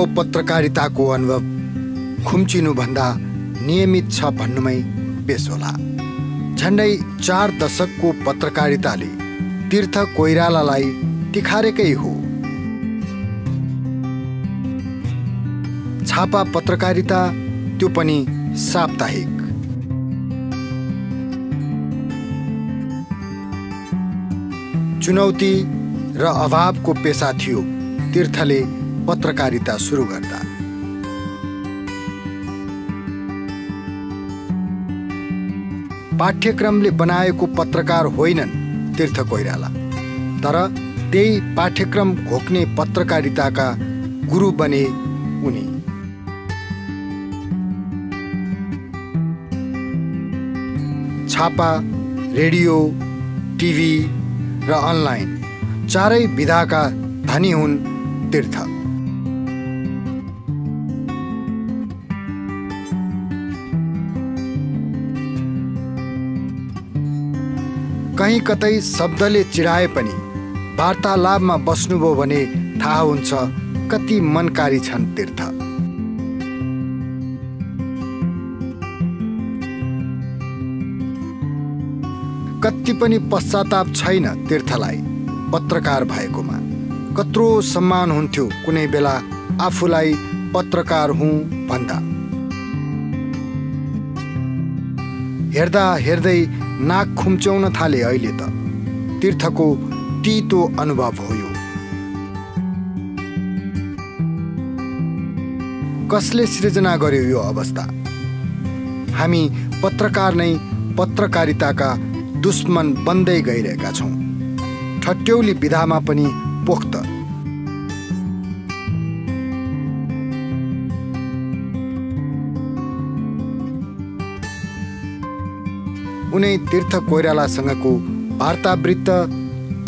लामो पत्रकारिताको अनुभव खुम्चिनुभन्दा नियमित छ भन्नुमै बेस होला झन्डै चार दशकको पत्रकारिताले तीर्थ कोइरालालाई तिखारेकै हो छापा पत्रकारिता त्यो पनि साप्ताहिक चुनौती र अभावको पेसा थियो तीर्थले पत्रकारिता सुरु गर्दा पाठ्यक्रमले बनाएको पत्रकार होइनन् तीर्थ कोइराला तर त्यही पाठ्यक्रम घोक्ने पत्रकारिताका गुरु बने उनी छापा रेडियो टिभी र अनलाइन चारै विधाका धनी हुन् तीर्थ कहीँ कतै शब्दले चिराए पनि वार्तालापमा बस्नुभयो भने थाहा हुन्छ कति मनकारी छन् तीर्थ कति पनि पश्चाताप छैन तीर्थलाई पत्रकार भएकोमा कत्रो सम्मान हुन्थ्यो कुनै बेला आफूलाई पत्रकार हुँ भन्दा हेर्दा हेर्दै नाक खुम्च्याउन थाले अहिले त तीर्थको तितो अनुभव हो यो कसले सृजना गर्यो यो अवस्था हामी पत्रकार नै पत्रकारिताका दुश्मन बन्दै गइरहेका छौँ ठट्यौली विधामा पनि पोख्त उनै तीर्थ कोइरालासँगको वार्तावृत्त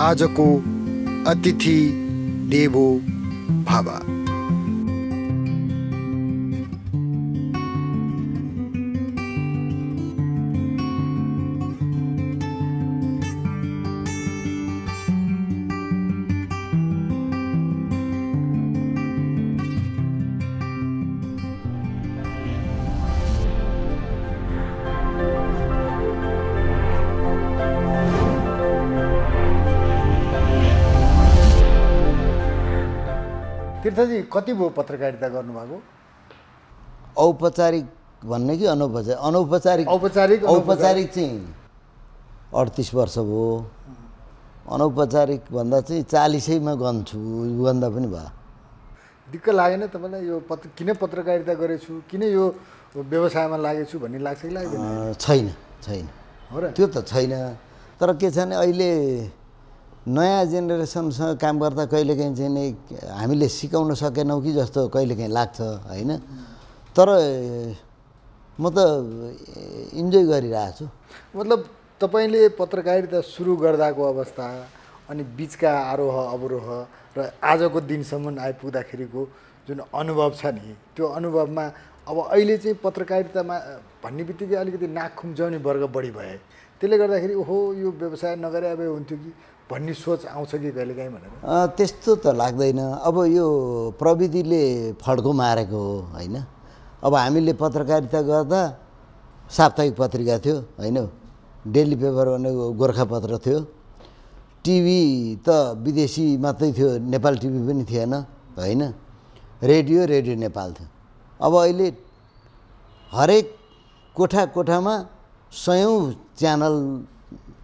आजको अतिथि देवो भावा कति भयो पत्रकारिता गर्नुभएको औपचारिक भन्ने कि अनौपचारिक अनौपचारिक औपचारिक औपचारिक चाहिँ अडतिस वर्ष भयो अनौपचारिक भन्दा चाहिँ चालिसैमा गन्छु गन्दा पनि भयो दिक्क लागेन तपाईँलाई यो पत्र किन पत्रकारिता गरेछु किन यो व्यवसायमा लागेछु भन्ने लाग्छ कि लाग्दैन छैन छैन हो र त्यो त छैन तर के छ भने अहिले नयाँ जेनेरेसनसँग काम गर्दा कहिलेकाहीँ चाहिँ नै हामीले सिकाउन सकेनौँ कि जस्तो कहिलेकाहीँ लाग्छ होइन तर म त इन्जोय गरिरहेको छु मतलब तपाईँले पत्रकारिता सुरु गर्दाको अवस्था अनि बिचका आरोह अवरोह र आजको दिनसम्म आइपुग्दाखेरिको जुन अनुभव छ नि त्यो अनुभवमा अब अहिले चाहिँ पत्रकारितामा भन्ने बित्तिकै अलिकति नाक खुम्च्याउने वर्ग बढी भए त्यसले गर्दाखेरि ओहो यो व्यवसाय नगरे अब हुन्थ्यो कि भन्ने सोच आउँछ कि कहिलेकाहीँ भनेर त्यस्तो त लाग्दैन अब यो प्रविधिले फड्को मारेको हो होइन अब हामीले पत्रकारिता गर्दा साप्ताहिक पत्रिका थियो होइन डेली पेपर भनेको गोर्खापत्र थियो टिभी त विदेशी मात्रै थियो नेपाल टिभी पनि थिएन होइन रेडियो रेडियो नेपाल थियो अब अहिले हरेक कोठा कोठामा सयौँ च्यानल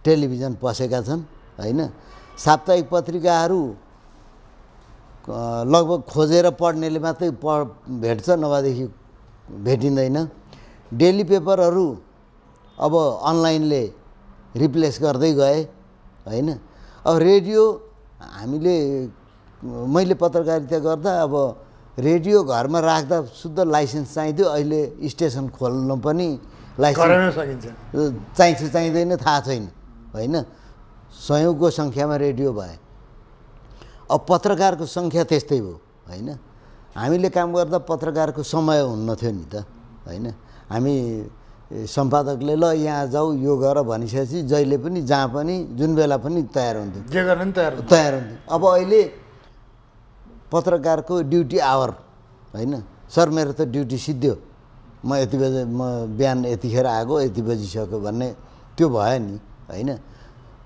टेलिभिजन पसेका छन् होइन साप्ताहिक पत्रिकाहरू लगभग खोजेर पढ्नेले मात्रै पढ भेट्छ नभएदेखि भेटिँदैन डेली पेपरहरू अब अनलाइनले रिप्लेस गर्दै गए होइन अब रेडियो हामीले मैले पत्रकारिता गर्दा अब रेडियो घरमा राख्दा शुद्ध लाइसेन्स चाहिन्थ्यो अहिले स्टेसन खोल्नु पनि लाइसेन्स चाहिन्छ चाहिँदैन थाहा छैन होइन सयौँको सङ्ख्यामा रेडियो भए अब पत्रकारको सङ्ख्या त्यस्तै हो होइन हामीले काम गर्दा पत्रकारको समय हुन्न थियो नि त होइन हामी सम्पादकले ल यहाँ जाऊ यो गर भनिसकेपछि जहिले पनि जहाँ पनि जुन बेला पनि तयार हुन्थ्यो जे गरेर तयार तयार हुन्थ्यो अब अहिले पत्रकारको ड्युटी आवर होइन सर मेरो त ड्युटी सिद्धियो म यति बजे म बिहान यतिखेर आएको यति बजिसक्यो भन्ने त्यो भयो नि होइन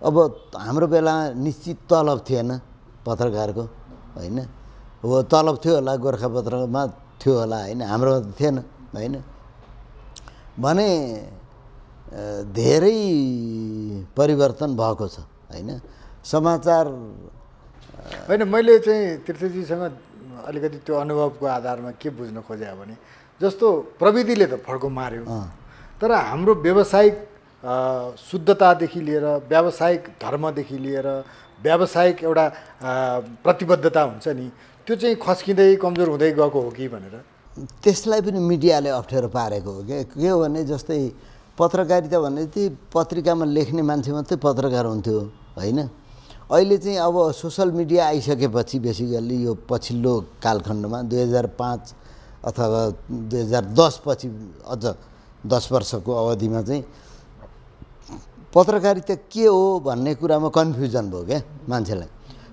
अब हाम्रो बेला निश्चित तलब थिएन पत्रकारको होइन हो तलब थियो होला गोर्खापत्रमा थियो होला होइन हाम्रोमा त थिएन होइन भने धेरै परिवर्तन भएको छ होइन समाचार होइन मैले चाहिँ तीर्थजीसँग अलिकति त्यो अनुभवको आधारमा के बुझ्न खोजेँ भने जस्तो प्रविधिले त फड्को मार्यो तर हाम्रो व्यावसायिक शुद्धतादेखि लिएर व्यावसायिक धर्मदेखि लिएर व्यावसायिक एउटा प्रतिबद्धता हुन्छ नि त्यो चाहिँ खस्किँदै कमजोर हुँदै गएको हो कि भनेर त्यसलाई पनि मिडियाले अप्ठ्यारो पारेको हो क्या के हो भने जस्तै पत्रकारिता भने चाहिँ पत्रिकामा लेख्ने मान्छे मात्रै पत्रकार हुन्थ्यो होइन अहिले चाहिँ अब सोसल मिडिया आइसकेपछि बेसिकल्ली यो पछिल्लो कालखण्डमा दुई हजार पाँच अथवा दुई हजार दसपछि अझ दस वर्षको अवधिमा चाहिँ पत्रकारिता के हो भन्ने कुरामा कन्फ्युजन भयो क्या मान्छेलाई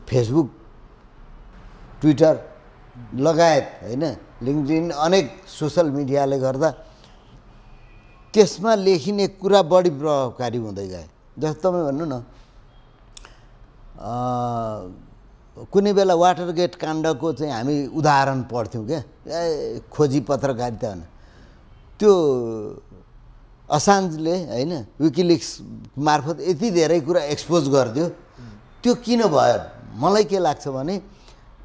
फेसबुक ट्विटर लगायत होइन लिङ्कडिन अनेक सोसल मिडियाले गर्दा त्यसमा लेखिने कुरा बढी प्रभावकारी हुँदै गए जस्तो तपाईँ भन्नु न कुनै बेला वाटर गेट काण्डको चाहिँ हामी उदाहरण पढ्थ्यौँ क्या खोजी पत्रकारिता भने त्यो असान्जले होइन विकिलिक्स मार्फत यति धेरै कुरा एक्सपोज गरिदियो त्यो किन भयो मलाई के लाग्छ भने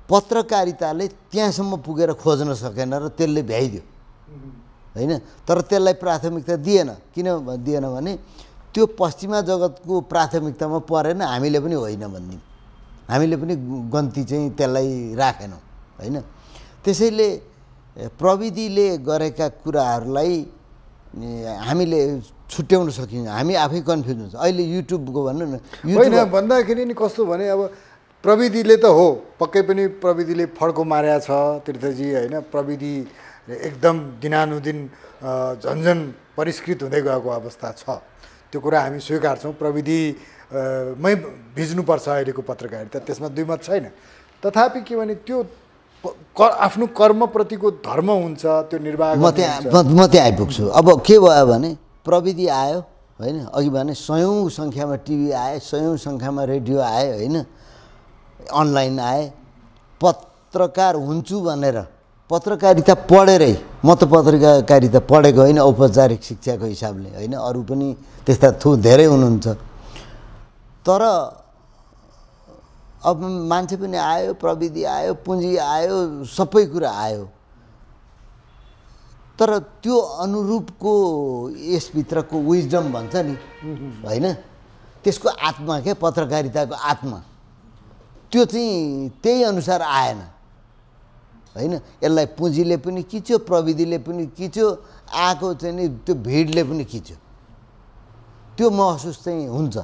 पत्रकारिताले त्यहाँसम्म पुगेर खोज्न सकेन र त्यसले भ्याइदियो होइन तर त्यसलाई प्राथमिकता दिएन किन दिएन भने त्यो पश्चिमा जगतको प्राथमिकतामा परेन हामीले पनि होइन भन्ने हामीले पनि गन्ती चाहिँ त्यसलाई राखेनौँ होइन त्यसैले प्रविधिले गरेका कुराहरूलाई हामीले छुट्याउन सकिन्छ हामी आफै कन्फ्युज हुन्छ अहिले युट्युबको भनौँ न होइन भन्दाखेरि नि कस्तो भने अब प्रविधिले त हो पक्कै पनि प्रविधिले फड्को मार्या छ तीर्थजी होइन प्रविधि एकदम दिनानुदिन झन्झन परिष्कृत हुँदै गएको अवस्था छ त्यो कुरा हामी स्वीकार्छौँ प्रविधिमै भिज्नुपर्छ अहिलेको पत्रकारिता त्यसमा दुई मत छैन तथापि के भने त्यो आफ्नो कर्मप्रतिको धर्म हुन्छ त्यो निर्वाह म त्यहाँ म त्यहाँ आइपुग्छु अब के भयो भने प्रविधि आयो होइन अघि भने सयौँ सङ्ख्यामा टिभी आए सयौँ सङ्ख्यामा रेडियो आए होइन अनलाइन आए पत्रकार हुन्छु भनेर पत्रकारिता पढेरै म त पत्रकारिता पढेको होइन औपचारिक शिक्षाको हिसाबले होइन अरू पनि त्यस्ता थु धेरै हुनुहुन्छ तर अब मान्छे पनि आयो प्रविधि आयो पुँजी आयो सबै कुरा आयो तर त्यो अनुरूपको यसभित्रको विजडम भन्छ नि होइन त्यसको आत्मा क्या पत्रकारिताको आत्मा त्यो चाहिँ त्यही अनुसार आएन होइन यसलाई पुँजीले पनि किच्यो प्रविधिले पनि किच्यो आएको चाहिँ नि त्यो भिडले पनि खिच्यो त्यो महसुस चाहिँ हुन्छ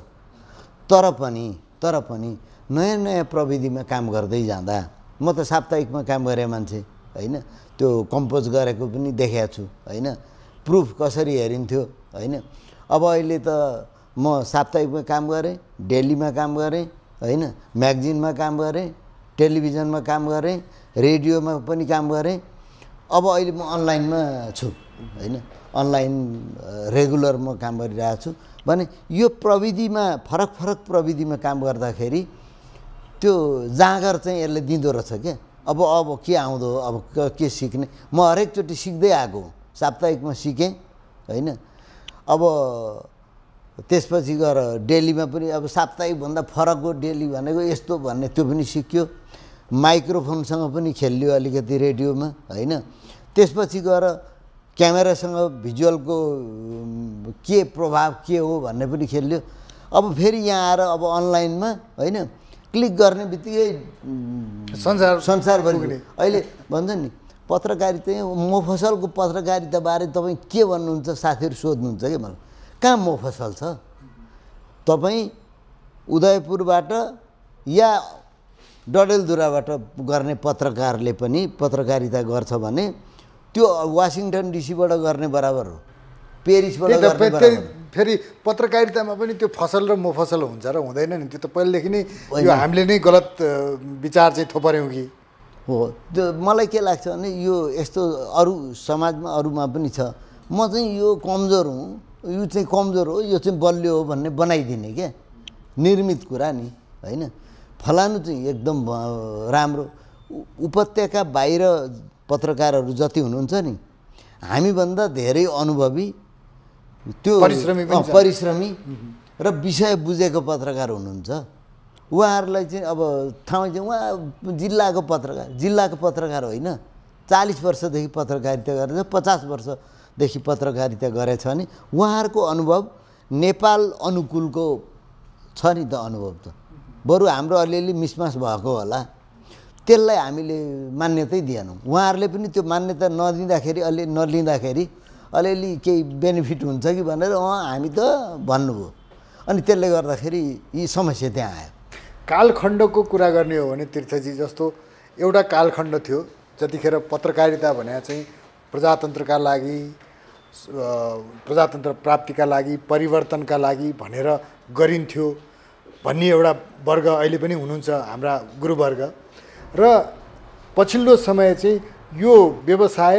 तर पनि तर पनि नयाँ नयाँ प्रविधिमा काम गर्दै जाँदा म त साप्ताहिकमा काम गरेँ मान्छे होइन त्यो कम्पोज गरेको पनि देखेको छु होइन प्रुफ कसरी हेरिन्थ्यो होइन अब अहिले त म साप्ताहिकमा काम गरेँ डेलीमा काम गरेँ होइन म्यागजिनमा काम गरेँ टेलिभिजनमा काम गरेँ रेडियोमा पनि काम गरेँ अब अहिले म अनलाइनमा छु होइन अनलाइन रेगुलर म काम गरिरहेको छु भने यो प्रविधिमा फरक फरक प्रविधिमा काम गर्दाखेरि त्यो जाँगर चाहिँ यसले दिँदो रहेछ क्या अब अब के आउँदो अब के सिक्ने म हरेकचोटि सिक्दै आएको साप्ताहिकमा सिकेँ होइन अब त्यसपछि गएर डेलीमा पनि अब साप्ताहिकभन्दा फरक हो डेली भनेको यस्तो भन्ने त्यो पनि सिक्यो माइक्रोफोनसँग पनि खेलियो अलिकति रेडियोमा होइन त्यसपछि गएर क्यामेरासँग भिजुअलको के प्रभाव के हो भन्ने पनि खेलियो अब फेरि यहाँ आएर अब अनलाइनमा होइन क्लिक गर्ने बित्तिकै संसार संसारभरि अहिले भन्छ नि पत्रकारिता मफसलको पत्रकारिताबारे तपाईँ के भन्नुहुन्छ साथीहरू सोध्नुहुन्छ कि मलाई कहाँ मफसल छ तपाईँ उदयपुरबाट या डडेलधुराबाट गर्ने पत्रकारले पनि पत्रकारिता गर्छ भने त्यो वासिङटन डिसीबाट गर्ने बराबर हो पेरिसबाट फेरि पत्रकारितामा पनि त्यो फसल र मोफसल हुन्छ र हुँदैन नि त्यो त पहिलेदेखि नै यो हामीले नै गलत विचार चाहिँ थोपऱ्यौँ कि हो त्यो मलाई के लाग्छ भने यो यस्तो अरू समाजमा अरूमा पनि छ म चाहिँ यो कमजोर हुँ यो चाहिँ कमजोर हो यो चाहिँ बलियो हो भन्ने बनाइदिने क्या निर्मित कुरा नि होइन फलानु चाहिँ एकदम राम्रो उपत्यका बाहिर पत्रकारहरू जति हुनुहुन्छ नि हामीभन्दा धेरै अनुभवी त्यो परिश्रमी परिश्रमी र विषय बुझेको पत्रकार हुनुहुन्छ उहाँहरूलाई चाहिँ अब ठाउँ चाहिँ उहाँ जिल्लाको पत्रकार जिल्लाको पत्रकार होइन चालिस वर्षदेखि पत्रकारिता गरेर पचास वर्षदेखि पत्रकारिता गरेछ भने उहाँहरूको अनुभव नेपाल अनुकूलको छ नि त अनुभव त बरु हाम्रो अलिअलि मिसमास भएको होला त्यसलाई हामीले मान्यतै दिएनौँ उहाँहरूले पनि त्यो मान्यता नदिँदाखेरि अलि नलिँदाखेरि अलिअलि केही बेनिफिट हुन्छ कि भनेर उहाँ हामी त भन्नुभयो अनि त्यसले गर्दाखेरि यी समस्या त्यहाँ आयो कालखण्डको कुरा गर्ने हो भने तीर्थजी जस्तो एउटा कालखण्ड थियो जतिखेर पत्रकारिता भने चाहिँ प्रजातन्त्रका लागि प्रजातन्त्र प्राप्तिका लागि परिवर्तनका लागि भनेर गरिन्थ्यो भन्ने एउटा वर्ग अहिले पनि हुनुहुन्छ हाम्रा गुरुवर्ग र पछिल्लो समय चाहिँ यो व्यवसाय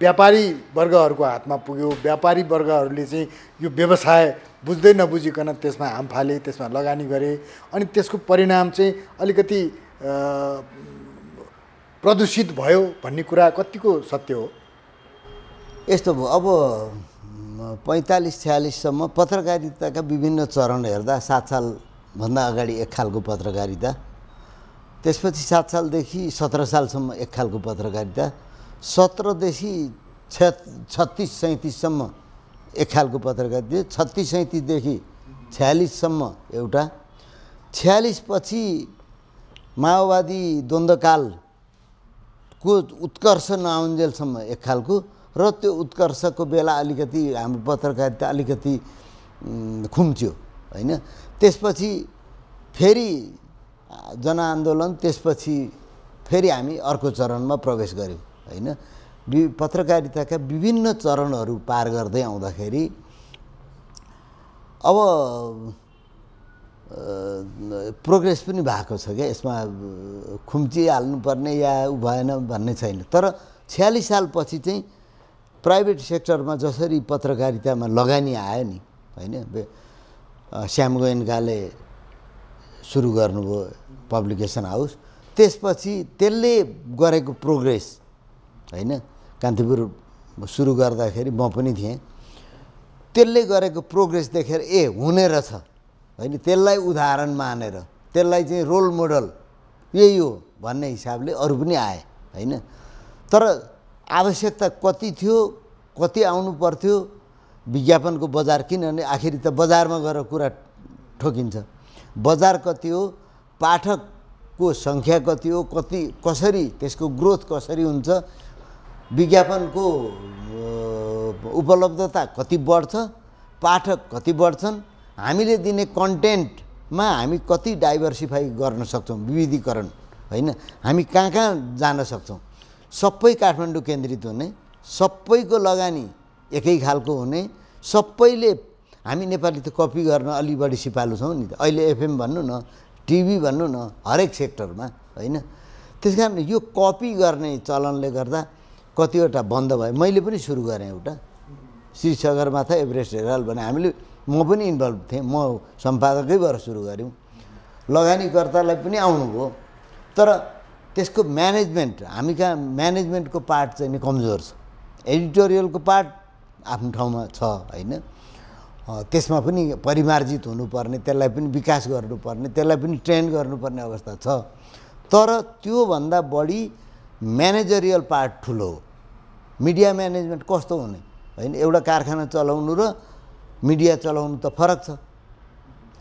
व्यापारी वर्गहरूको हातमा पुग्यो व्यापारी वर्गहरूले चाहिँ यो व्यवसाय बुझ्दै नबुझिकन त्यसमा हाम फाले त्यसमा लगानी गरे अनि त्यसको परिणाम चाहिँ अलिकति प्रदूषित भयो भन्ने कुरा कतिको सत्य हो यस्तो भयो अब पैँतालिस छ्यालिससम्म पत्रकारिताका विभिन्न चरण हेर्दा सात सालभन्दा अगाडि एक खालको पत्रकारिता त्यसपछि सात सालदेखि सत्र सालसम्म एक खालको पत्रकारिता सत्रदेखि छ छत्तिस सैँतिससम्म एक खालको पत्रकार थियो छत्तिस सैँतिसदेखि छ्यालिससम्म एउटा छ्यालिसपछि माओवादी द्वन्द्वकालको उत्कर्ष नआउन्जेलसम्म एक खालको र त्यो उत्कर्षको बेला अलिकति हाम्रो पत्रकारिता अलिकति खुम्च्यो होइन त्यसपछि फेरि जनआन्दोलन त्यसपछि फेरि हामी अर्को चरणमा प्रवेश गऱ्यौँ होइन पत्रकारिताका विभिन्न चरणहरू पार गर्दै आउँदाखेरि अब प्रोग्रेस पनि भएको छ क्या यसमा खुम्चिहाल्नुपर्ने या ऊ भएन भन्ने छैन तर छ्यालिस सालपछि चाहिँ प्राइभेट सेक्टरमा जसरी पत्रकारितामा लगानी आयो नि होइन श्याम गोयनकाले सुरु गर्नुभयो पब्लिकेसन हाउस त्यसपछि त्यसले गरेको प्रोग्रेस होइन कान्तिपुर सुरु गर्दाखेरि म पनि थिएँ त्यसले गरेको प्रोग्रेस देखेर ए हुने रहेछ होइन त्यसलाई उदाहरण मानेर त्यसलाई चाहिँ रोल मोडल यही हो भन्ने हिसाबले अरू पनि आए होइन तर आवश्यकता कति थियो कति आउनु पर्थ्यो विज्ञापनको बजार किनभने आखिरी त बजारमा गएर कुरा ठोकिन्छ बजार कति हो पाठकको सङ्ख्या कति हो कति कसरी त्यसको ग्रोथ कसरी हुन्छ विज्ञापनको उपलब्धता कति बढ्छ पाठक कति बढ्छन् हामीले दिने कन्टेन्टमा हामी कति डाइभर्सिफाई गर्न सक्छौँ विविधीकरण होइन हामी कहाँ कहाँ जान सक्छौँ सबै काठमाडौँ केन्द्रित हुने सबैको लगानी एकै खालको हुने सबैले हामी नेपाली त कपी गर्न अलि बढी सिपालु छौँ नि त अहिले एफएम भन्नु न टिभी भन्नु न हरेक सेक्टरमा होइन त्यस कारण यो कपी गर्ने चलनले गर्दा कतिवटा बन्द भयो मैले पनि सुरु गरेँ एउटा श्री सगरमाथा एभरेस्ट हेराल भने हामीले म पनि इन्भल्भ थिएँ म सम्पादकै भएर सुरु गऱ्यौँ लगानीकर्तालाई पनि आउनुभयो तर त्यसको म्यानेजमेन्ट हामी कहाँ म्यानेजमेन्टको पार्ट चाहिँ नि कमजोर छ एडिटोरियलको पार्ट आफ्नो ठाउँमा छ होइन त्यसमा पनि परिमार्जित हुनुपर्ने त्यसलाई पनि विकास गर्नुपर्ने त्यसलाई पनि ट्रेन गर्नुपर्ने अवस्था छ तर त्योभन्दा बढी म्यानेजरियल पार्ट ठुलो हो मिडिया म्यानेजमेन्ट कस्तो हुने होइन एउटा कारखाना चलाउनु र मिडिया चलाउनु त फरक छ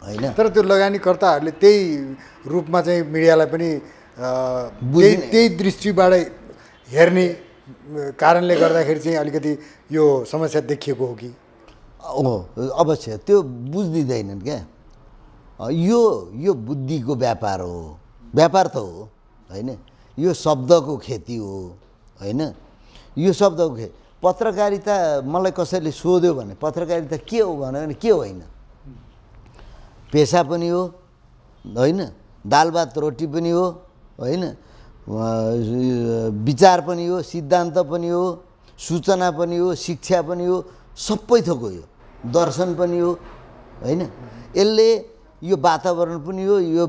होइन तर त्यो लगानीकर्ताहरूले त्यही रूपमा चाहिँ मिडियालाई पनि त्यही दृष्टिबाट हेर्ने कारणले गर्दाखेरि चाहिँ अलिकति यो समस्या देखिएको हो कि हो अवश्य त्यो बुझिदिँदैनन् क्या यो यो बुद्धिको व्यापार हो व्यापार त हो होइन यो शब्दको खेती हो होइन यो शब्द उखे पत्रकारिता मलाई कसैले सोध्यो भने पत्रकारिता के हो भन्यो भने के होइन पेसा पनि हो होइन दाल भात रोटी पनि हो होइन विचार पनि हो सिद्धान्त पनि हो सूचना पनि हो शिक्षा पनि हो सबै थोक हो यो दर्शन पनि हो होइन यसले यो वातावरण पनि हो यो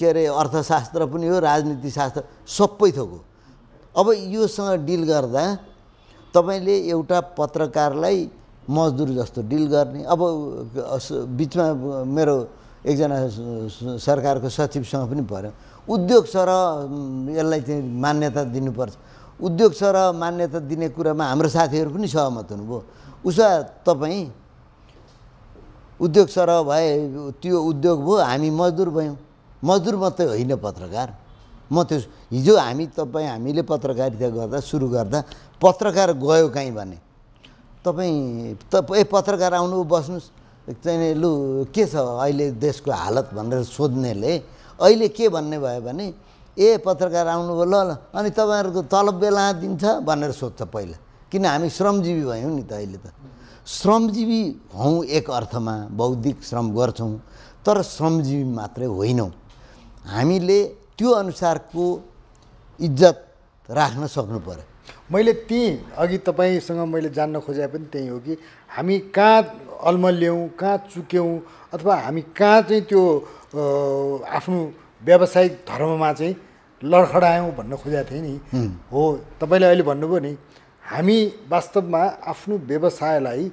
के अरे अर्थशास्त्र पनि हो राजनीतिशास्त्र सबै थोक हो अब योसँग डिल गर्दा तपाईँले एउटा पत्रकारलाई मजदुर जस्तो डिल गर्ने अब बिचमा मेरो एकजना सरकारको सचिवसँग पनि भयो उद्योग सर यसलाई चाहिँ मान्यता दिनुपर्छ उद्योग सर मान्यता दिने कुरामा हाम्रो साथीहरू पनि सहमत हुनुभयो उसो तपाईँ उद्योग सर भए त्यो उद्योग भयो हामी मजदुर भयौँ मजदुर मात्रै होइन पत्रकार म त्यो हिजो हामी तपाईँ हामीले पत्रकारिता गर्दा सुरु गर्दा पत्रकार गयो कहीँ भने तपाईँ ए पत्रकार आउनु बस्नुहोस् चाहिँ लु के छ अहिले देशको हालत भनेर सोध्नेले अहिले के भन्ने भयो भने ए पत्रकार आउनुभयो ल ल अनि तपाईँहरूको तलब बेला दिन्छ भनेर सोध्छ पहिला किन हामी श्रमजीवी भयौँ नि त अहिले त श्रमजीवी हौँ एक अर्थमा बौद्धिक श्रम गर्छौँ तर श्रमजीवी मात्रै होइनौँ हामीले त्यो अनुसारको इज्जत राख्न सक्नु पऱ्यो मैले ती अघि तपाईँसँग मैले जान्न खोजे पनि त्यही हो कि हामी कहाँ अल्मल्यायौँ कहाँ चुक्यौँ अथवा हामी कहाँ चाहिँ त्यो आफ्नो व्यावसायिक धर्ममा चाहिँ लडखडायौँ भन्न खोजेको थिएँ नि हो तपाईँले अहिले भन्नुभयो नि हामी वास्तवमा आफ्नो व्यवसायलाई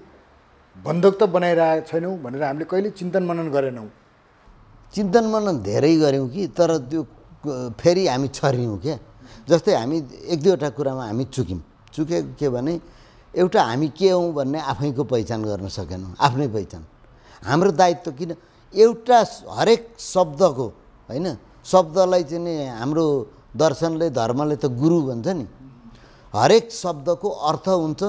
बन्धक त बनाइरहेको छैनौँ भनेर हामीले कहिले चिन्तन मनन गरेनौँ चिन्तन मनन धेरै गऱ्यौँ कि तर त्यो फेरि हामी छरियौँ क्या जस्तै हामी एक दुईवटा कुरामा हामी चुक्यौँ चुकेको के भने एउटा हामी के हौँ भन्ने आफैको पहिचान गर्न सकेनौँ आफ्नै पहिचान हाम्रो दायित्व किन एउटा हरेक शब्दको होइन शब्दलाई चाहिँ नि हाम्रो दर्शनले धर्मले त गुरु भन्छ नि हरेक शब्दको अर्थ हुन्छ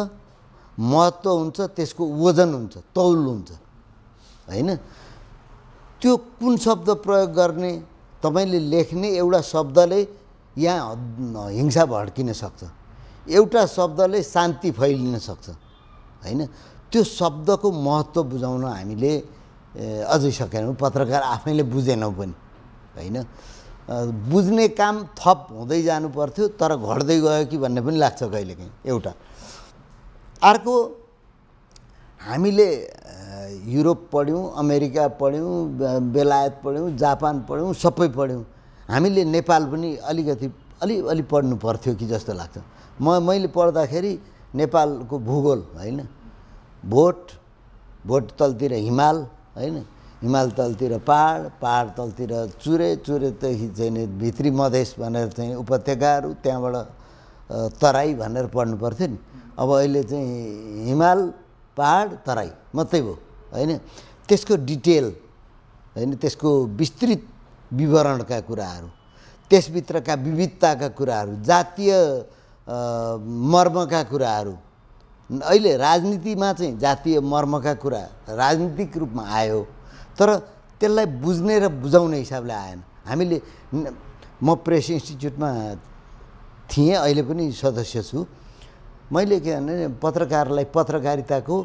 महत्त्व हुन्छ त्यसको वजन हुन्छ तौल हुन्छ होइन त्यो कुन शब्द प्रयोग गर्ने तपाईँले लेख्ने एउटा शब्दले यहाँ हिंसा भड्किन सक्छ एउटा शब्दले शान्ति फैलिन सक्छ होइन त्यो शब्दको महत्त्व बुझाउन हामीले अझै सकेनौँ पत्रकार आफैले बुझेनौँ पनि होइन बुझ्ने काम थप हुँदै जानु पर्थ्यो तर घट्दै गयो कि भन्ने पनि लाग्छ कहिलेकाहीँ एउटा अर्को हामीले युरोप पढ्यौँ अमेरिका पढ्यौँ बेलायत पढ्यौँ जापान पढ्यौँ सबै पढ्यौँ हामीले नेपाल पनि अलिकति अलि अलि पढ्नु पर्थ्यो कि जस्तो लाग्छ म मैले पढ्दाखेरि नेपालको भूगोल होइन भोट भोट तलतिर हिमाल होइन हिमाल तलतिर पाहाड पाहाड तलतिर चुरे चुरेदेखि चाहिँ भित्री मधेस भनेर चाहिँ उपत्यकाहरू त्यहाँबाट तराई भनेर पढ्नु पर्थ्यो नि अब अहिले चाहिँ हिमाल पाहाड तराई मात्रै भयो होइन त्यसको डिटेल होइन त्यसको विस्तृत विवरणका कुराहरू त्यसभित्रका विविधताका कुराहरू जातीय मर्मका कुराहरू अहिले राजनीतिमा चाहिँ जातीय मर्मका कुरा राजनीतिक रूपमा आयो तर त्यसलाई बुझ्ने र बुझाउने हिसाबले आएन हामीले म प्रेस इन्स्टिच्युटमा थिएँ अहिले पनि सदस्य छु मैले के भने पत्रकारलाई पत्रकारिताको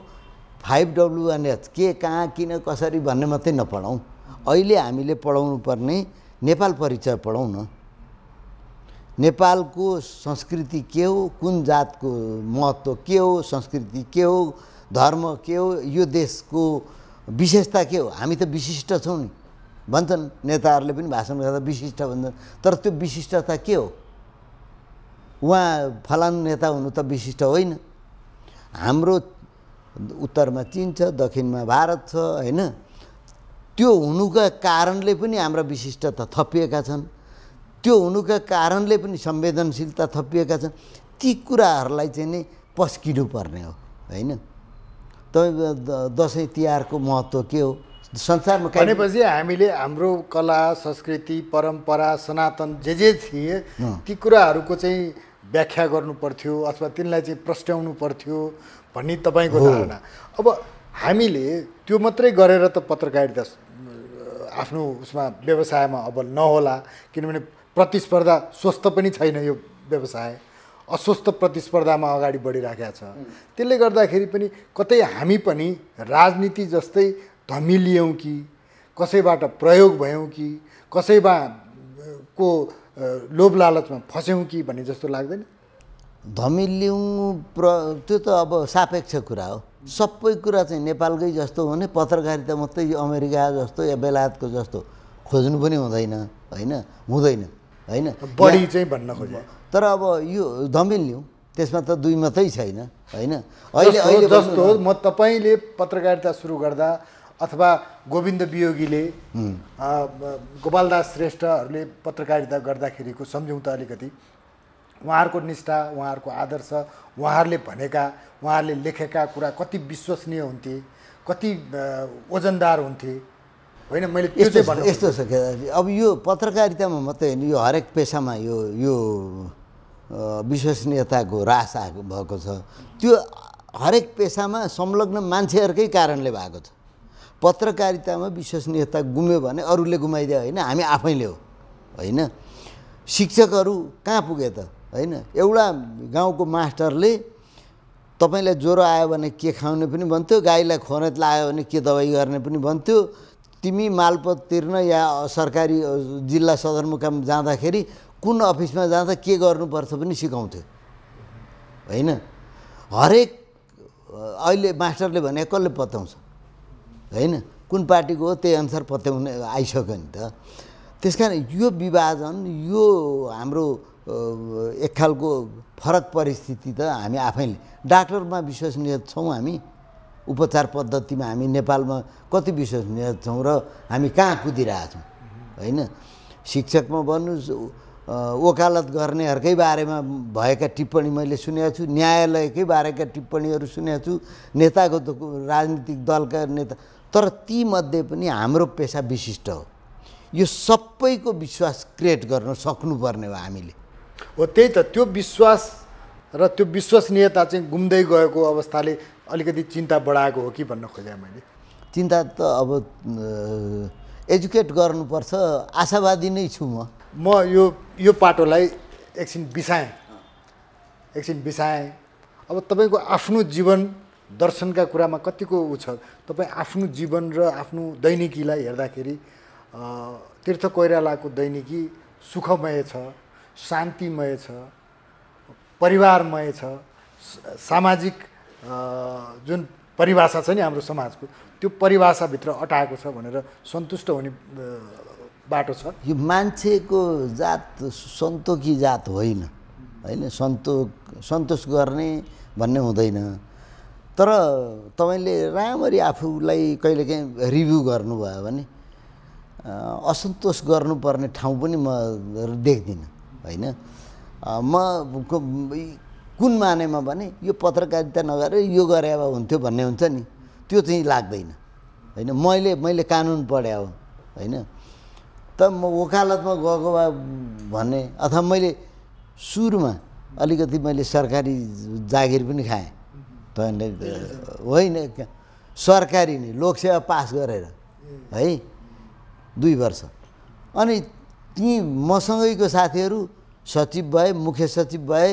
फाइभ डब्लुएनएच के कहाँ किन कसरी भन्ने मात्रै नपढाउँ अहिले हामीले पढाउनु पर्ने नेपाल परिचय पढौँ नेपालको संस्कृति के हो कुन जातको महत्त्व के हो संस्कृति के हो धर्म के हो यो देशको विशेषता के हो हामी त विशिष्ट छौँ नि भन्छन् नेताहरूले पनि भाषण गर्दा विशिष्ट भन्छन् तर त्यो विशिष्टता के हो उहाँ फलानु नेता हुनु त विशिष्ट होइन हाम्रो उत्तरमा चिन छ दक्षिणमा भारत छ होइन त्यो हुनुका कारणले पनि हाम्रा विशिष्टता थपिएका छन् त्यो हुनुका कारणले पनि संवेदनशीलता थपिएका छन् ती कुराहरूलाई चाहिँ नै पस्किनु पर्ने हो होइन तपाईँ दसैँ तिहारको महत्त्व के हो संसारमा भनेपछि हामीले हाम्रो कला संस्कृति परम्परा सनातन जे जे थिए ती कुराहरूको चाहिँ व्याख्या गर्नुपर्थ्यो अथवा तिनलाई चाहिँ प्रस्ट्याउनु पर्थ्यो भन्ने तपाईँको धारणा अब हामीले त्यो मात्रै गरेर त पत्रकारिता आफ्नो उसमा व्यवसायमा अब नहोला किनभने प्रतिस्पर्धा स्वस्थ पनि छैन यो व्यवसाय अस्वस्थ प्रतिस्पर्धामा अगाडि बढिराखेको छ त्यसले गर्दाखेरि पनि कतै हामी पनि राजनीति जस्तै धमिलियौँ कि कसैबाट प्रयोग भयौँ कि कसैमा को लोभ लालचमा फस्यौँ कि भन्ने जस्तो लाग्दैन धमिल्याउँ प्र त्यो त अब सापेक्ष कुरा हो सबै कुरा चाहिँ नेपालकै जस्तो हो भने पत्रकारिता मात्रै अमेरिका जस्तो या बेलायतको जस्तो खोज्नु पनि हुँदैन होइन हुँदैन होइन बढी चाहिँ भन्न खोज्नु तर अब यो धमिल्याउँ त्यसमा त दुई मात्रै छैन होइन अहिले अहिले जस्तो म तपाईँले पत्रकारिता सुरु गर्दा अथवा गोविन्द वियोगीले गोपालदास श्रेष्ठहरूले पत्रकारिता गर्दाखेरिको सम्झौँ त अलिकति उहाँहरूको निष्ठा उहाँहरूको आदर्श उहाँहरूले भनेका उहाँहरूले लेखेका कुरा कति विश्वसनीय हुन्थे कति ओजनदार हुन्थे होइन मैले यस्तो यस्तो छ केदारजी अब यो पत्रकारितामा मात्रै होइन यो हरेक पेसामा यो यो विश्वसनीयताको रास आएको भएको छ त्यो हरेक पेसामा संलग्न मान्छेहरूकै कारणले भएको छ पत्रकारितामा विश्वसनीयता गुम्यो भने अरूले गुमाइदियो होइन हामी आफैले हो होइन शिक्षकहरू कहाँ पुगे त होइन एउटा गाउँको मास्टरले तपाईँलाई ज्वरो आयो भने के खुवाउने पनि भन्थ्यो गाईलाई खोनेत लाग्यो भने के दबाई गर्ने पनि भन्थ्यो तिमी मालपत तिर्न या सरकारी जिल्ला सदरमुकाम जाँदाखेरि कुन अफिसमा जाँदा के गर्नुपर्छ पनि सिकाउँथ्यो होइन हरेक अहिले मास्टरले भने कसले पत्याउँछ होइन कुन पार्टीको हो त्यही अनुसार पत्याउने आइसक्यो नि त त्यस कारण यो विभाजन यो हाम्रो एक खालको फरक परिस्थिति त हामी आफैले डाक्टरमा विश्वसनीय छौँ हामी उपचार पद्धतिमा हामी नेपालमा कति विश्वसनीय छौँ र हामी कहाँ कुदिरहेछौँ होइन शिक्षकमा भन्नुहोस् वकालत गर्नेहरूकै बारेमा भएका टिप्पणी मैले सुनेको छु न्यायालयकै बारेका टिप्पणीहरू सुनेको छु नेताको राजनीतिक दलका नेता तर तीमध्ये पनि हाम्रो पेसा विशिष्ट हो यो सबैको विश्वास क्रिएट गर्न सक्नुपर्ने हो हामीले हो त्यही त त्यो विश्वास र त्यो विश्वसनीयता चाहिँ गुम्दै गएको अवस्थाले अलिकति चिन्ता बढाएको हो कि भन्न खोजेँ मैले चिन्ता त अब एजुकेट गर्नुपर्छ आशावादी नै छु म म यो यो पाटोलाई एकछिन बिसाएँ एकछिन बिसाएँ अब तपाईँको आफ्नो जीवन दर्शनका कुरामा कतिको ऊ छ तपाईँ आफ्नो जीवन र आफ्नो दैनिकीलाई हेर्दाखेरि तीर्थ कोइरालाको दैनिकी सुखमय छ शान्तिमय छ परिवारमय छ सामाजिक जुन परिभाषा छ नि हाम्रो समाजको त्यो परिभाषाभित्र अटाएको छ भनेर सन्तुष्ट हुने बाटो छ यो मान्छेको जात सन्तोकी जात होइन होइन सन्तोक सन्तोष गर्ने भन्ने हुँदैन तर तपाईँले राम्ररी आफूलाई कहिलेकाहीँ रिभ्यू गर्नुभयो भने असन्तोष गर्नुपर्ने ठाउँ पनि म देख्दिनँ होइन म कुन मानेमा भने यो पत्रकारिता नगरेर यो गरे अब हुन्थ्यो भन्ने हुन्छ नि त्यो चाहिँ लाग्दैन होइन मैले मैले कानुन पढे हो होइन त म वकालतमा गएको भए भन्ने अथवा मैले सुरुमा अलिकति मैले सरकारी जागिर पनि खाएँ होइन सरकारी नै लोकसेवा पास गरेर है दुई वर्ष अनि ती मसँगैको साथीहरू सचिव भए मुख्य सचिव भए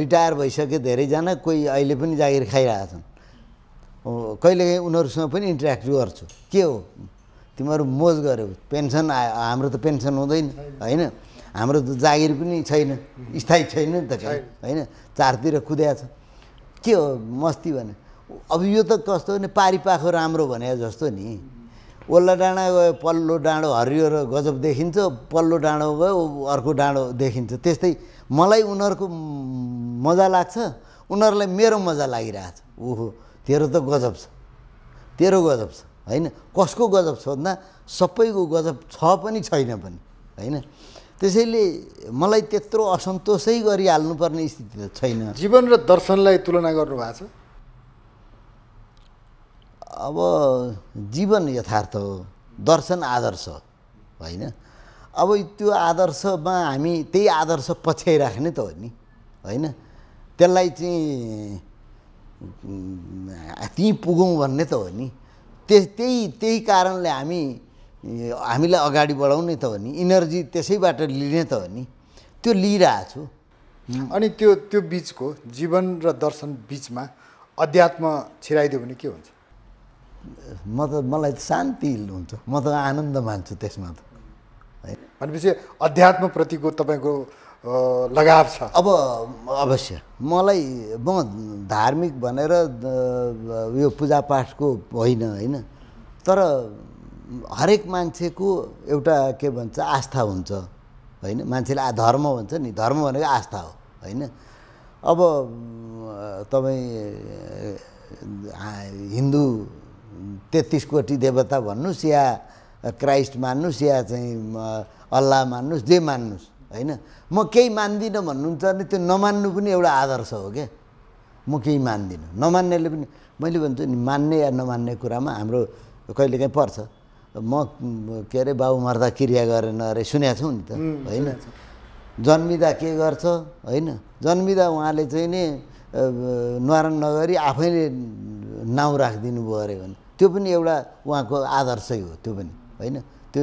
रिटायर भइसके धेरैजना कोही अहिले पनि जागिर खाइरहेका छन् कहिलेकाहीँ उनीहरूसँग पनि इन्ट्रेक्ट गर्छु के हो तिमीहरू मोज गऱ्यौ पेन्सन आयो हाम्रो त पेन्सन हुँदैन होइन हाम्रो त जागिर पनि छैन स्थायी छैन नि त होइन चारतिर कुद्या छ के हो मस्ती भने अब यो त कस्तो भने पारिपाखो राम्रो भने जस्तो नि ओल्ला डाँडा गयो पल्लो डाँडो हरियो र गजब देखिन्छ पल्लो डाँडो गयो अर्को डाँडो देखिन्छ त्यस्तै मलाई उनीहरूको मजा लाग्छ उनीहरूलाई मेरो मजा लागिरहेको छ ओहो तेरो त गजब छ तेरो गजब छ होइन कसको गजब छ भन्दा सबैको गजब छ पनि छैन पनि होइन त्यसैले मलाई त्यत्रो असन्तोषै गरिहाल्नुपर्ने स्थिति त छैन जीवन र दर्शनलाई तुलना गर्नुभएको छ अब जीवन यथार्थ हो दर्शन आदर्श होइन अब त्यो आदर्शमा हामी त्यही आदर्श पछ्याइराख्ने त हो नि होइन त्यसलाई चाहिँ त्यहीँ पुगौँ भन्ने त हो नि त्यस त्यही त्यही कारणले हामी हामीलाई अगाडि बढाउने त हो नि इनर्जी त्यसैबाट लिने त हो नि त्यो लिइरहेको अनि त्यो त्यो बिचको जीवन र दर्शन बिचमा अध्यात्म छिराइदियो भने के हुन्छ म त मलाई शान्ति हुन्छ म त आनन्द मान्छु त्यसमा त होइन भनेपछि अध्यात्मप्रतिको तपाईँको लगाव छ अब अवश्य मलाई म धार्मिक भनेर यो पूजापाठको होइन होइन तर हरेक मान्छेको एउटा के भन्छ आस्था हुन्छ होइन मान्छेले धर्म भन्छ नि धर्म भनेको आस्था हो होइन अब तपाईँ हिन्दू तेत्तिस कोटी देवता भन्नुहोस् या क्राइस्ट मान्नुहोस् या चाहिँ अल्लाह मान्नुहोस् जे मान्नुहोस् होइन म केही मान्दिनँ भन्नुहुन्छ भने त्यो नमान्नु पनि एउटा आदर्श हो क्या म केही मान्दिनँ नमान्नेले पनि मैले भन्छु नि मान्ने या नमान्ने कुरामा हाम्रो कहिलेकाहीँ पर्छ म के अरे बाबु मर्दा क्रिया गरेन अरे सुनेको छौँ नि त होइन जन्मिँदा के गर्छ होइन जन्मिँदा उहाँले चाहिँ नि न्वारण नगरी आफैले नाउँ राखिदिनु भयो अरे भने त्यो पनि एउटा उहाँको आदर्शै हो त्यो पनि होइन त्यो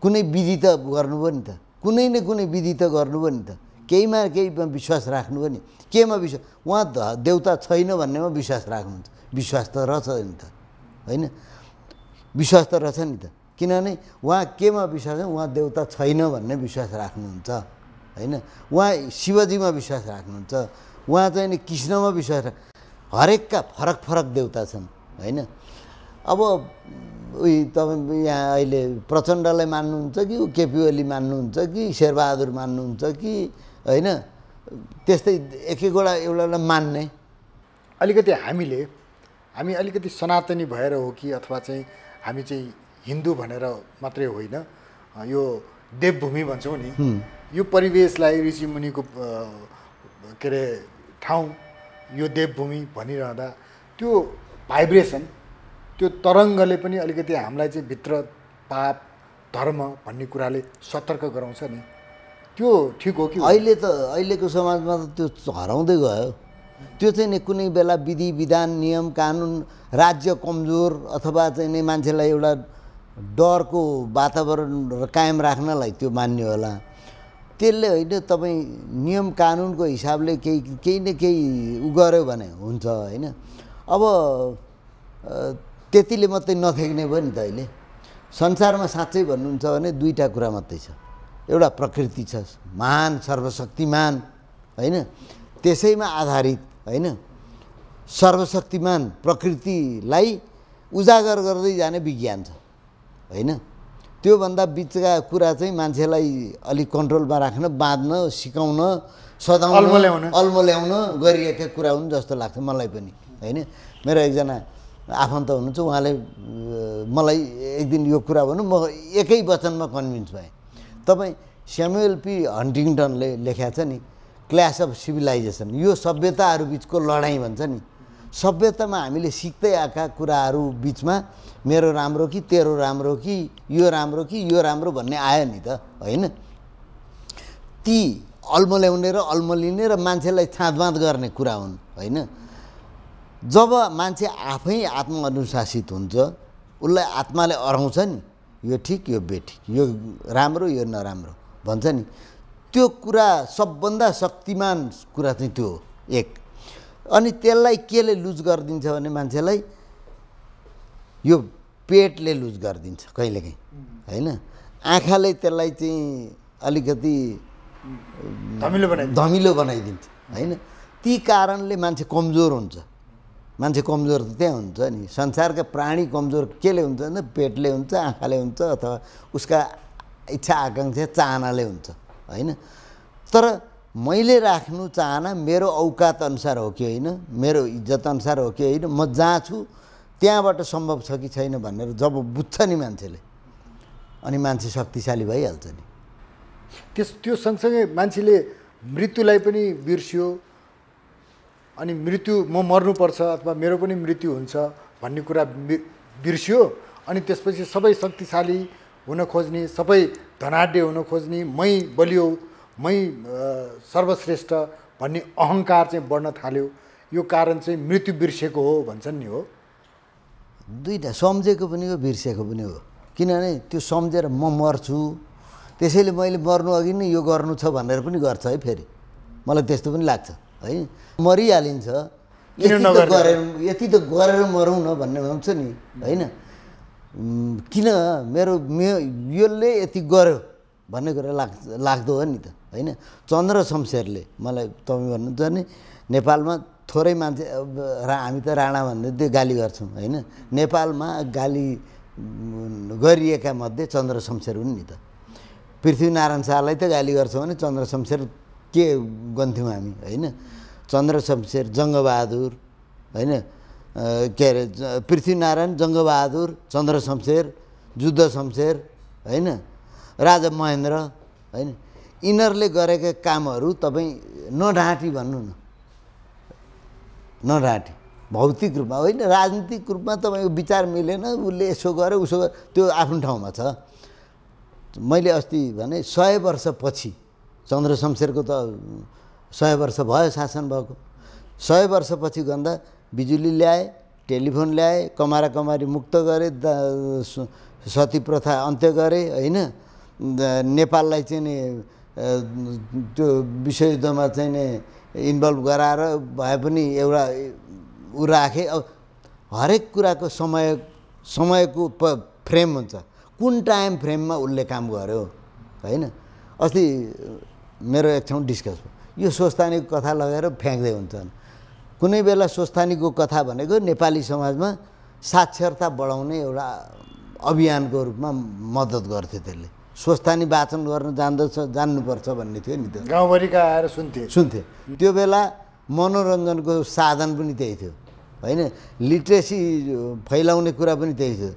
कुनै विधि त गर्नुभयो नि त कुनै न कुनै विधि त गर्नुभयो नि त केहीमा केहीमा विश्वास राख्नुभयो नि केमा विश्वास उहाँ देउता छैन भन्नेमा विश्वास राख्नुहुन्छ विश्वास त रहेछ नि त होइन विश्वास त रहेछ नि त किनभने उहाँ केमा विश्वास उहाँ देउता छैन भन्ने विश्वास राख्नुहुन्छ होइन उहाँ शिवजीमा विश्वास राख्नुहुन्छ उहाँ चाहिँ नि कृष्णमा विश्वास राख हरेकका फरक फरक देउता छन् होइन अब उयो तपाईँ यहाँ अहिले प्रचण्डलाई मान्नुहुन्छ कि केपी ओली मान्नुहुन्छ कि शेरबहादुर मान्नुहुन्छ कि होइन त्यस्तै एक एकवटा एउटालाई मान्ने अलिकति हामीले हामी अलिकति सनातनी भएर हो कि अथवा चाहिँ हामी चाहिँ हिन्दू भनेर मात्रै होइन यो देवभूमि भन्छौँ नि यो परिवेशलाई ऋषिमुनिको के अरे ठाउँ यो देवभूमि भनिरहँदा त्यो भाइब्रेसन त्यो तरङ्गले पनि अलिकति हामीलाई चाहिँ भित्र पाप धर्म भन्ने कुराले सतर्क गराउँछ नि त्यो ठिक हो कि अहिले त अहिलेको समाजमा त त्यो हराउँदै गयो त्यो चाहिँ नि कुनै बेला विधि विधान नियम कानुन राज्य कमजोर अथवा चाहिँ नि मान्छेलाई एउटा डरको वातावरण कायम राख्नलाई त्यो मान्यो होला त्यसले होइन तपाईँ नियम कानुनको हिसाबले केही केही न केही उ गर्यो भने हुन्छ होइन अब त्यतिले मात्रै नथेक्ने भयो नि त अहिले संसारमा साँच्चै भन्नुहुन्छ भने दुईवटा कुरा मात्रै छ एउटा प्रकृति छ महान सर्वशक्तिमान होइन त्यसैमा आधारित होइन सर्वशक्तिमान प्रकृतिलाई उजागर गर्दै जाने विज्ञान छ होइन त्योभन्दा बिचका कुरा चाहिँ मान्छेलाई अलिक कन्ट्रोलमा राख्न बाँध्न सिकाउन सदाउन अल्मल्याउन गरिएका कुरा हुन् जस्तो लाग्छ मलाई पनि होइन मेरो एकजना आफन्त हुनुहुन्छ उहाँले मलाई एक दिन यो कुरा भनौँ म एकै वचनमा कन्भिन्स भएँ तपाईँ स्यामुएल पी हन्टिङटनले लेखा छ नि क्ल्यास अफ सिभिलाइजेसन यो सभ्यताहरू बिचको लडाइँ भन्छ नि सभ्यतामा हामीले सिक्दै आएका कुराहरू बिचमा मेरो राम्रो कि तेरो राम्रो कि यो राम्रो कि यो राम्रो भन्ने आयो नि त होइन ती अल्मल्याउने र अल्मलिने र मान्छेलाई छाँचबाँच गर्ने कुरा हुन् होइन जब मान्छे आफै आत्मअनुशासित हुन्छ उसलाई आत्माले अराउँछ नि यो ठिक यो बेठिक यो राम्रो यो नराम्रो भन्छ नि त्यो कुरा सबभन्दा शक्तिमान कुरा चाहिँ त्यो हो एक अनि त्यसलाई केले लुज गरिदिन्छ भने मान्छेलाई यो पेटले लुज गरिदिन्छ कहिलेकाहीँ होइन आँखाले त्यसलाई चाहिँ अलिकति धमिलो बनाइ धमिलो बनाइदिन्छ होइन ती कारणले मान्छे कमजोर हुन्छ मान्छे कमजोर त त्यहाँ हुन्छ नि संसारका प्राणी कमजोर केले हुन्छ भने पेटले हुन्छ आँखाले हुन्छ अथवा उसका इच्छा आकाङ्क्षा चाहनाले हुन्छ होइन तर मैले राख्नु चाहना मेरो औकात अनुसार हो कि होइन मेरो इज्जत अनुसार हो कि होइन म जहाँ छु त्यहाँबाट सम्भव छ कि छैन भनेर जब बुझ्छ नि मान्छेले अनि मान्छे शक्तिशाली भइहाल्छ नि त्यस त्यो सँगसँगै मान्छेले मृत्युलाई पनि बिर्स्यो अनि मृत्यु म मर्नुपर्छ अथवा मेरो पनि मृत्यु हुन्छ भन्ने कुरा बिर्स्यो अनि त्यसपछि सबै शक्तिशाली हुन खोज्ने सबै धनाढ्य हुन खोज्ने मै बलियो मै सर्वश्रेष्ठ भन्ने अहङ्कार चाहिँ बढ्न थाल्यो यो कारण चाहिँ मृत्यु बिर्सेको हो भन्छन् नि हो दुइटा सम्झेको पनि हो बिर्सेको पनि हो किनभने त्यो सम्झेर म मर्छु त्यसैले मैले मर्नु अघि नै यो गर्नु छ भनेर पनि गर्छ है फेरि मलाई त्यस्तो पनि लाग्छ है मरिहालिन्छ यति त गरेर यति त गरेर मरौँ न भन्ने हुन्छ नि होइन किन मेरो मे यसले यति गर्यो भन्ने कुरा लाग् लाग्दो हो नि त होइन चन्द्र शमशेरले मलाई तपाईँ भन्नुहुन्छ नि नेपालमा थोरै मान्छे रा हामी त राणा भन्ने त्यो गाली गर्छौँ होइन नेपालमा गाली गरिएका मध्ये चन्द्र शमशेर हुन् नि त पृथ्वीनारायण शाहलाई त गाली गर्छौँ भने चन्द्र शमशेर के गन्थ्यौँ हामी होइन चन्द्र शमशेर जङ्गबहादुर होइन के अरे पृथ्वीनारायण जङ्गबहादुर चन्द्र शमशेर जुद्ध शमशेर होइन राजा महेन्द्र होइन यिनीहरूले गरेका कामहरू तपाईँ नढाँटी भन्नु न नढाँटी भौतिक रूपमा होइन राजनीतिक रूपमा तपाईँको विचार मिलेन उसले यसो गर्यो उसो त्यो आफ्नो ठाउँमा छ मैले अस्ति भने सय वर्षपछि चन्द्र शमशेरको त सय वर्ष भयो शासन भएको सय वर्षपछि गन्दा बिजुली ल्याए टेलिफोन ल्याए कमारा कमारी मुक्त गरे सती प्रथा अन्त्य गरे होइन नेपाललाई चाहिँ नि त्यो विश्वयुद्धमा चाहिँ नि इन्भल्भ गराएर भए पनि एउटा ऊ राखे अब हरेक कुराको समय समयको प फ्रेम हुन्छ कुन टाइम फ्रेममा उसले काम गर्यो होइन अस्ति मेरो एक ठाउँ डिस्कस भयो यो स्वस्थानीको कथा लगाएर फ्याँक्दै हुन्छन् कुनै बेला स्वस्थानीको कथा भनेको नेपाली समाजमा साक्षरता बढाउने एउटा अभियानको रूपमा मद्दत गर्थ्यो त्यसले स्वस्थानी वाचन गर्न जान्दछ जान्नुपर्छ भन्ने थियो नि त्यो गाउँभरिका आएर सुन्थे सुन्थे त्यो बेला मनोरञ्जनको साधन पनि त्यही थियो होइन लिट्रेसी फैलाउने कुरा पनि त्यही थियो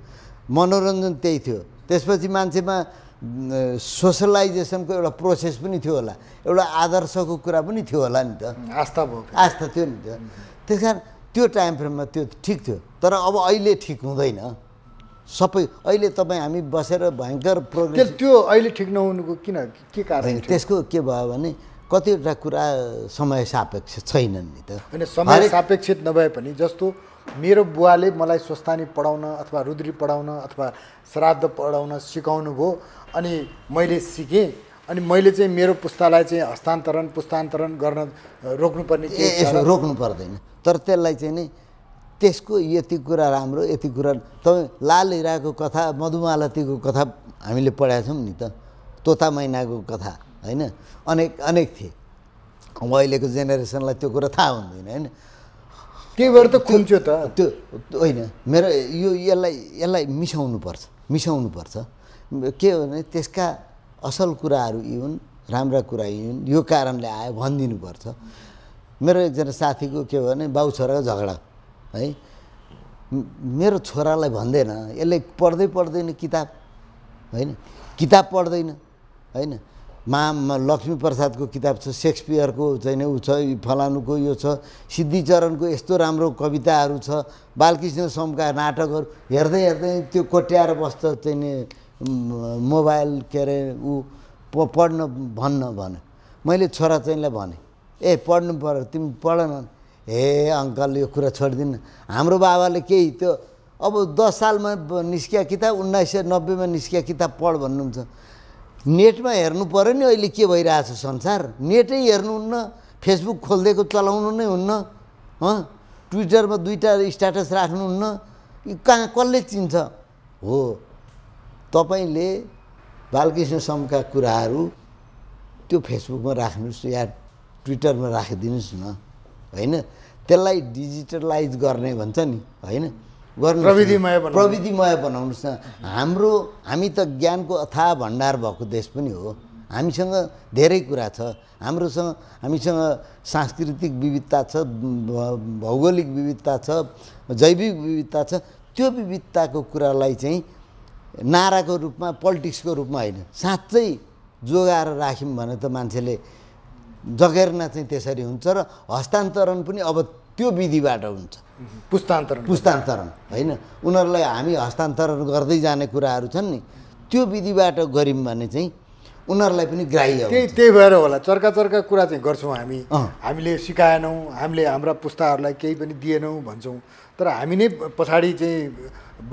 मनोरञ्जन त्यही थियो त्यसपछि मान्छेमा सोसलाइजेसनको एउटा प्रोसेस पनि थियो होला एउटा आदर्शको कुरा पनि थियो होला नि त आस्था भयो आस्था थियो नि त त्यस कारण त्यो टाइम फ्रेममा त्यो ठिक थियो तर अब अहिले ठिक हुँदैन सबै अहिले तपाईँ हामी बसेर भयङ्कर प्रोग्रेस त्यो अहिले ठिक नहुनुको किन के कारण त्यसको के भयो भने कतिवटा कुरा समय सापेक्ष छैनन् नि त होइन समय सापेक्षित नभए पनि जस्तो मेरो बुवाले मलाई स्वस्थानी पढाउन अथवा रुद्री पढाउन अथवा श्राद्ध पढाउन सिकाउनु भयो अनि मैले सिकेँ अनि मैले चाहिँ मेरो पुस्तालाई चाहिँ हस्तान्तरण पुस्तान्तरण गर्न रोक्नुपर्ने ए यसो रोक्नु पर्दैन तर त्यसलाई चाहिँ नि त्यसको यति कुरा राम्रो यति कुरा तपाईँ लाल हिराको कथा मधुमालतीको कथा हामीले पढाएको छौँ नि त तोता मैनाको कथा होइन अनेक अनेक थिए अब अहिलेको जेनेरेसनलाई त्यो कुरा थाहा हुँदैन होइन त्यही भएर त खुम्च्यो त त्यो होइन मेरो यो यसलाई यसलाई मिसाउनु पर्छ मिसाउनु पर्छ के हो भने त्यसका असल कुराहरू यी हुन् राम्रा कुरा यी हुन् यो कारणले आयो भनिदिनुपर्छ मेरो एकजना साथीको के हो भने बाउ छोराको झगडा है मेरो छोरालाई भन्दैन यसले पढ्दै पढ्दैन किताब होइन किताब पढ्दैन होइन मा लक्ष्मीप्रसादको किताब छ सेक्सपियरको चाहिँ ऊ छ फलानुको यो छ सिद्धिचरणको यस्तो राम्रो कविताहरू छ बालकृष्ण समका नाटकहरू हेर्दै हेर्दै त्यो कोट्याएर बस्छ चाहिँ नि मोबाइल के अरे ऊ प पढ्न भन्न भने मैले छोरा चाहिँलाई भने ए पढ्नु पर्यो तिमी पढन हे ए अङ्कल यो कुरा छोडिदिन्न हाम्रो बाबाले केही त्यो अब दस सालमा निस्किया किताब उन्नाइस सय नब्बेमा निस्किया किताब पढ भन्नुहुन्छ नेटमा हेर्नु पऱ्यो नि अहिले के भइरहेछ संसार नेटै हेर्नुहुन्न फेसबुक खोलिदिएको चलाउनु नै हुन्न ट्विटरमा दुईवटा स्ट्याटस राख्नुहुन्न कहाँ कसले चिन्छ हो तपाईँले बालकृष्ण समका कुराहरू त्यो फेसबुकमा राख्नुहोस् या ट्विटरमा राखिदिनुहोस् न होइन त्यसलाई डिजिटलाइज गर्ने भन्छ नि होइन गर्नु प्रविधिमय प्रविधिमय बनाउनुहोस् न हाम्रो हामी त ज्ञानको अथाह भण्डार भएको देश पनि हो हामीसँग धेरै कुरा छ हाम्रोसँग हामीसँग सांस्कृतिक विविधता छ भौगोलिक विविधता छ जैविक विविधता छ त्यो विविधताको कुरालाई चाहिँ नाराको रूपमा पोलिटिक्सको रूपमा होइन साँच्चै जोगाएर राख्यौँ भने त मान्छेले जगेर्ना चाहिँ त्यसरी हुन्छ र हस्तान्तरण पनि अब त्यो विधिबाट हुन्छ पुस्तान्तरण पुस्तान्तरण होइन उनीहरूलाई हामी हस्तान्तरण गर्दै जाने कुराहरू छन् नि त्यो विधिबाट गऱ्यौँ भने चाहिँ उनीहरूलाई पनि ग्राह्य त्यही त्यही भएर होला चर्का चर्का कुरा चाहिँ गर्छौँ हामी हामीले सिकाएनौँ हामीले हाम्रा पुस्ताहरूलाई केही पनि दिएनौँ भन्छौँ तर हामी नै पछाडि चाहिँ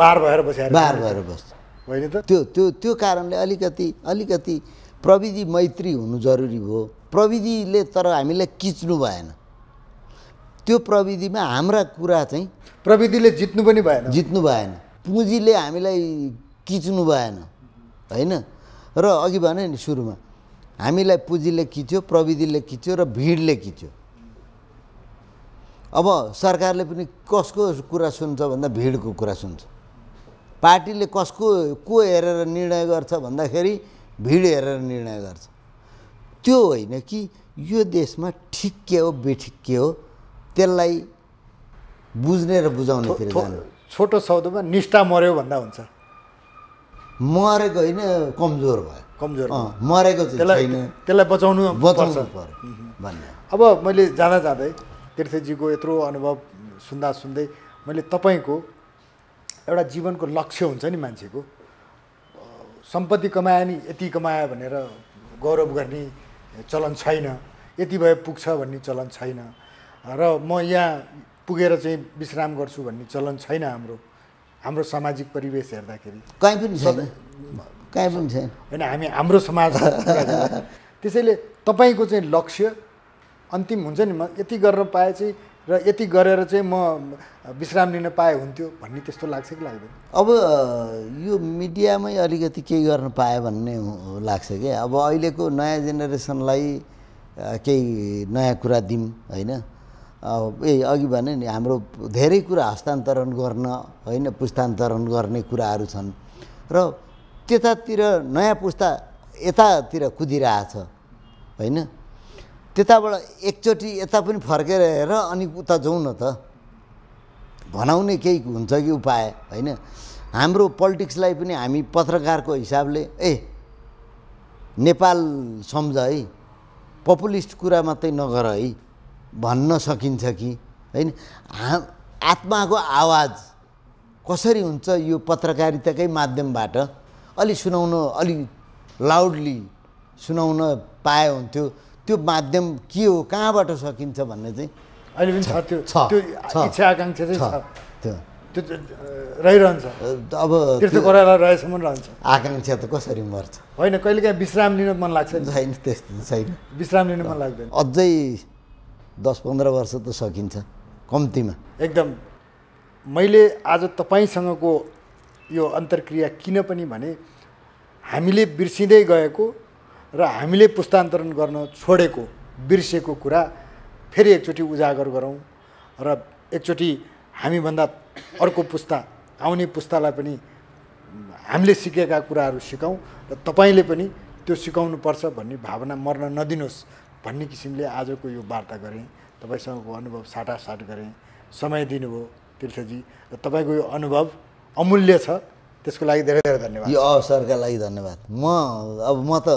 बार भएर बसेर बार भएर बस्छ होइन त त्यो त्यो त्यो कारणले अलिकति अलिकति प्रविधि मैत्री हुनु जरुरी हो प्रविधिले तर हामीलाई किच्नु भएन त्यो प्रविधिमा हाम्रा कुरा चाहिँ प्रविधिले जित्नु पनि भएन जित्नु भएन पुँजीले हामीलाई किच्नु भएन होइन र अघि भने नि सुरुमा हामीलाई पुँजीले किच्यो प्रविधिले किच्यो र भिडले किच्यो अब सरकारले पनि कसको कुरा सुन्छ भन्दा भिडको कुरा सुन्छ पार्टीले कसको को हेरेर निर्णय गर्छ भन्दाखेरि भिड हेरेर निर्णय गर्छ त्यो होइन कि यो देशमा ठिक के हो बेठिक के हो त्यसलाई बुझ्ने र बुझाउने फेरि जानु छोटो शब्दमा निष्ठा मऱ्यो भन्दा हुन्छ मरेको होइन कमजोर भयो कमजोर मरेको छैन त्यसलाई बचाउनु बचाउनु पर्यो भन्ने अब मैले जाँदा जाँदै तीर्थजीको यत्रो अनुभव सुन्दा सुन्दै मैले तपाईँको एउटा जीवनको लक्ष्य हुन्छ नि मान्छेको सम्पत्ति कमायो नि यति कमायो भनेर गौरव गर्ने चलन छैन यति भए पुग्छ भन्ने चलन छैन र म यहाँ पुगेर चाहिँ विश्राम गर्छु भन्ने चलन छैन हाम्रो हाम्रो सामाजिक परिवेश हेर्दाखेरि कहीँ पनि छैन कहीँ पनि छैन होइन हामी हाम्रो समाज त्यसैले तपाईँको चाहिँ लक्ष्य अन्तिम हुन्छ नि म यति गर्न पाए चाहिँ र यति गरेर चाहिँ म विश्राम लिन पाए हुन्थ्यो भन्ने त्यस्तो लाग्छ कि लाग्दैन अब यो मिडियामै अलिकति केही गर्न पाए भन्ने लाग्छ क्या अब अहिलेको नयाँ जेनेरेसनलाई केही नयाँ कुरा दिउँ होइन ए अघि भने नि हाम्रो धेरै कुरा हस्तान्तरण गर्न होइन पुस्तान्तरण गर्ने कुराहरू छन् र त्यतातिर नयाँ पुस्ता यतातिर कुदिरहेछ होइन त्यताबाट एकचोटि यता पनि फर्केर हेर अनि उता जाउँ न त भनाउने केही हुन्छ कि उपाय होइन हाम्रो पोलिटिक्सलाई पनि हामी पत्रकारको हिसाबले ए नेपाल सम्झ है पपुलिस्ट कुरा मात्रै नगर है भन्न सकिन्छ कि होइन आत्माको आवाज कसरी हुन्छ यो पत्रकारिताकै माध्यमबाट अलि सुनाउन अलि लाउडली सुनाउन पाए हुन्थ्यो त्यो माध्यम के हो कहाँबाट सकिन्छ भन्ने चाहिँ अहिले पनि छ त्यो इच्छा आकाङ्क्षा चाहिँ छ त्यो रहिरहन्छ अब रहेसम्म रहन्छ आकाङ्क्षा त कसरी मर्छ होइन कहिले काहीँ विश्राम लिन मन लाग्छ छैन त्यस्तो छैन विश्राम लिन मन लाग्दैन अझै दस पन्ध्र वर्ष त सकिन्छ कम्तीमा एकदम मैले आज तपाईँसँगको यो अन्तर्क्रिया किन पनि भने हामीले बिर्सिँदै गएको र हामीले पुस्तान्तरण गर्न छोडेको बिर्सेको कुरा फेरि एकचोटि उजागर गरौँ र एकचोटि हामीभन्दा अर्को पुस्ता आउने पुस्तालाई पनि हामीले सिकेका कुराहरू सिकाउँ र तपाईँले पनि त्यो सिकाउनुपर्छ भन्ने भावना मर्न नदिनुहोस् भन्ने किसिमले आजको यो वार्ता गरेँ तपाईँसँगको अनुभव साटासाट गरेँ समय दिनुभयो तीर्थजी र तपाईँको यो अनुभव अमूल्य छ त्यसको लागि धेरै धेरै धन्यवाद यो अवसरका लागि धन्यवाद म अब म त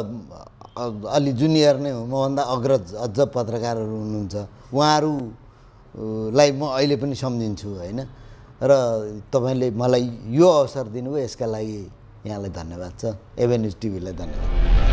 अलि जुनियर नै हो मभन्दा अग्रज अझ पत्रकारहरू हुनुहुन्छ उहाँहरूलाई म अहिले पनि सम्झिन्छु होइन र तपाईँले मलाई यो अवसर दिनुभयो यसका लागि यहाँलाई धन्यवाद छ एभेन्युज टिभीलाई धन्यवाद